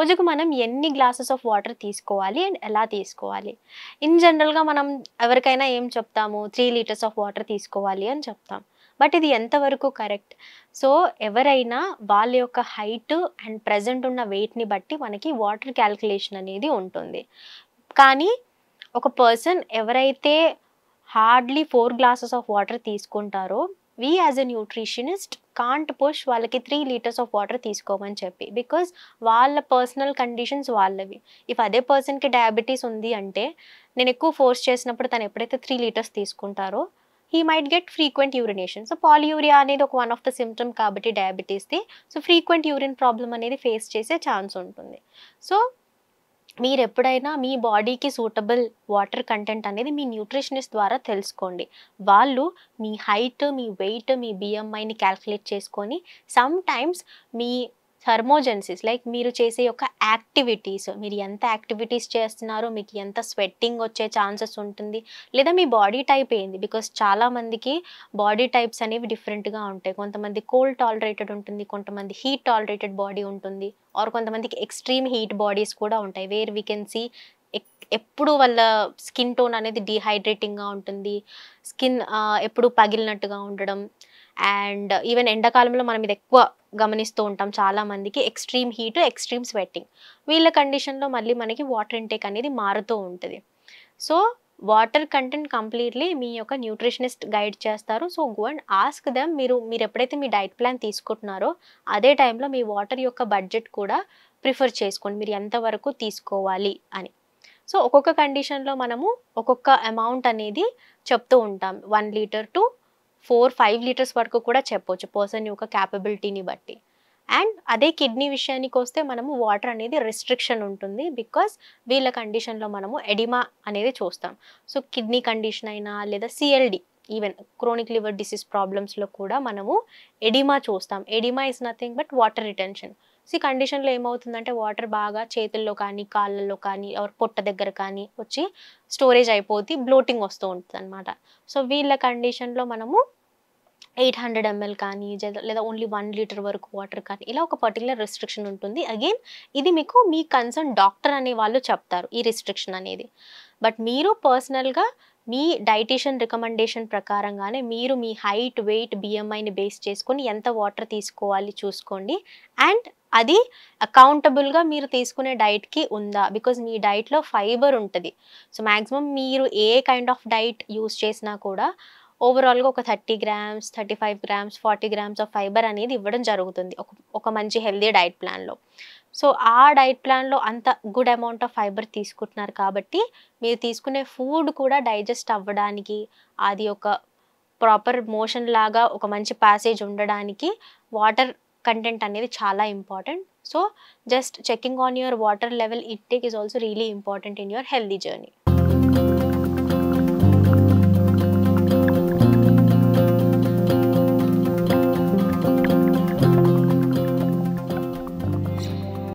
రోజుకు మనం ఎన్ని గ్లాసెస్ ఆఫ్ వాటర్ తీసుకోవాలి అండ్ ఎలా తీసుకోవాలి ఇన్ జనరల్గా మనం ఎవరికైనా ఏం చెప్తాము త్రీ లీటర్స్ ఆఫ్ వాటర్ తీసుకోవాలి అని చెప్తాం బట్ ఇది ఎంతవరకు కరెక్ట్ సో ఎవరైనా వాళ్ళ యొక్క హైట్ అండ్ ప్రజెంట్ ఉన్న వెయిట్ని బట్టి మనకి వాటర్ క్యాల్కులేషన్ అనేది ఉంటుంది కానీ ఒక పర్సన్ ఎవరైతే hardly four glasses of water తీసుకుంటారో we as a nutritionist can't push వాళ్ళకి త్రీ లీటర్స్ ఆఫ్ వాటర్ తీసుకోమని చెప్పి బికాస్ వాళ్ళ పర్సనల్ కండిషన్స్ వాళ్ళవి ఇఫ్ అదే పర్సన్కి డయాబెటీస్ ఉంది అంటే నేను ఎక్కువ ఫోర్స్ చేసినప్పుడు తను ఎప్పుడైతే త్రీ లీటర్స్ తీసుకుంటారో he might get frequent urination so polyuria అనేది ఒక వన్ ఆఫ్ ద సిమ్టమ్ కాబట్టి డయాబెటీస్ది సో ఫ్రీక్వెంట్ యూరిన్ ప్రాబ్లం అనేది ఫేస్ చేసే ఛాన్స్ ఉంటుంది సో మీరు ఎప్పుడైనా మీ బాడీకి సూటబుల్ వాటర్ కంటెంట్ అనేది మీ న్యూట్రిషనిస్ట్ ద్వారా తెలుసుకోండి వాళ్ళు మీ హైట్ మీ వెయిట్ మీ బిఎంఐని క్యాల్కులేట్ చేసుకొని సమ్ టైమ్స్ మీ థర్మోజెన్సిస్ లైక్ మీరు చేసే యొక్క యాక్టివిటీస్ మీరు ఎంత యాక్టివిటీస్ చేస్తున్నారో మీకు ఎంత స్వెట్టింగ్ వచ్చే ఛాన్సెస్ ఉంటుంది లేదా మీ బాడీ టైప్ ఏంది బికాస్ చాలామందికి బాడీ టైప్స్ అనేవి డిఫరెంట్గా ఉంటాయి కొంతమంది కోల్డ్ టాలరేటెడ్ ఉంటుంది కొంతమంది హీట్ టాలరేటెడ్ బాడీ ఉంటుంది ఆర్ కొంతమందికి ఎక్స్ట్రీమ్ హీట్ బాడీస్ కూడా ఉంటాయి వేర్ వీ కెన్ సీ ఎప్పుడు వాళ్ళ స్కిన్ టోన్ అనేది డీహైడ్రేటింగ్గా ఉంటుంది స్కిన్ ఎప్పుడు పగిలినట్టుగా ఉండడం అండ్ ఈవెన్ ఎండాకాలంలో మనం ఇది ఎక్కువ గమనిస్తూ ఉంటాం చాలామందికి ఎక్స్ట్రీమ్ హీట్ ఎక్స్ట్రీమ్ స్వెట్టింగ్ వీళ్ళ కండిషన్లో మళ్ళీ మనకి వాటర్ ఇంటేక్ అనేది మారుతూ ఉంటుంది సో వాటర్ కంటెంట్ కంప్లీట్లీ మీ యొక్క న్యూట్రిషనిస్ట్ గైడ్ చేస్తారు so go and ask them మీరు మీరు ఎప్పుడైతే మీ డైట్ ప్లాన్ తీసుకుంటున్నారో అదే టైంలో మీ వాటర్ యొక్క బడ్జెట్ కూడా ప్రిఫర్ చేసుకోండి మీరు ఎంతవరకు తీసుకోవాలి అని సో ఒక్కొక్క కండిషన్లో మనము ఒక్కొక్క అమౌంట్ అనేది చెప్తూ ఉంటాం one litre to four five litres వరకు కూడా చెప్పవచ్చు పర్సన్ యొక్క క్యాపబిలిటీని బట్టి అండ్ అదే కిడ్నీ విషయానికి వస్తే మనము వాటర్ అనేది రెస్ట్రిక్షన్ ఉంటుంది బికాస్ వీళ్ళ కండిషన్లో మనము ఎడిమా అనేది చూస్తాం సో కిడ్నీ కండిషన్ అయినా లేదా CLD even chronic liver disease ప్రాబ్లమ్స్లో కూడా మనము ఎడిమా చూస్తాం oedema is nothing but water retention so ఈ కండిషన్లో ఏమవుతుందంటే వాటర్ బాగా చేతుల్లో కానీ కాళ్ళల్లో కానీ ఎవరి పొట్ట దగ్గర కానీ వచ్చి స్టోరేజ్ అయిపోతే బ్లోటింగ్ వస్తూ ఉంటుంది అనమాట సో వీళ్ళ కండిషన్లో మనము ఎయిట్ హండ్రెడ్ ఎంఎల్ కానీ లేదా ఓన్లీ వన్ లీటర్ వరకు వాటర్ కానీ ఇలా ఒక పర్టికులర్ రిస్ట్రిక్షన్ ఉంటుంది అగైన్ ఇది మీకు మీ కన్సర్న్ డాక్టర్ అనే వాళ్ళు చెప్తారు ఈ రిస్ట్రిక్షన్ అనేది బట్ మీరు పర్సనల్గా మీ డైటీషియన్ రికమెండేషన్ ప్రకారంగానే మీరు మీ హైట్ వెయిట్ బిఎంఐని బేస్ చేసుకొని ఎంత వాటర్ తీసుకోవాలి చూసుకోండి అండ్ అది అకౌంటబుల్గా మీరు తీసుకునే డైట్కి ఉందా బికాజ్ మీ డైట్లో ఫైబర్ ఉంటుంది సో మ్యాక్సిమం మీరు ఏ కైండ్ ఆఫ్ డైట్ యూస్ చేసినా కూడా ఓవరాల్గా ఒక thirty grams thirty five grams forty grams of fibre అనేది ఇవ్వడం జరుగుతుంది ఒక మంచి హెల్దీ డైట్ ప్లాన్లో సో ఆ డైట్ ప్లాన్లో అంత గుడ్ అమౌంట్ ఆఫ్ ఫైబర్ తీసుకుంటున్నారు కాబట్టి మీరు తీసుకునే ఫుడ్ కూడా డైజెస్ట్ అవ్వడానికి అది ఒక ప్రాపర్ మోషన్ లాగా ఒక మంచి ప్యాసేజ్ ఉండడానికి వాటర్ కంటెంట్ అనేది చాలా important so just checking on your water level it take is also really important in your healthy journey